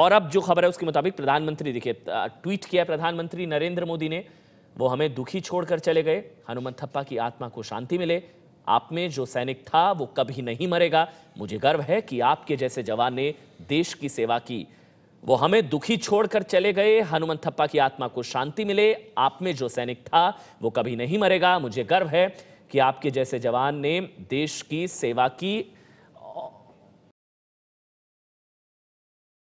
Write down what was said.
और अब जो खबर है उसके मुताबिक प्रधानमंत्री देखिए ट्वीट किया प्रधानमंत्री नरेंद्र मोदी ने वो हमें दुखी छोड़कर चले गए हनुमंत थप्पा की आत्मा को शांति मिले आप में जो सैनिक था वो कभी नहीं मरेगा मुझे गर्व है कि आपके जैसे जवान ने देश की सेवा की वो हमें दुखी छोड़कर चले गए हनुमंत थप्पा की आत्मा को शांति मिले आप में जो सैनिक था वो कभी नहीं मरेगा मुझे गर्व है कि आपके जैसे जवान ने देश की सेवा की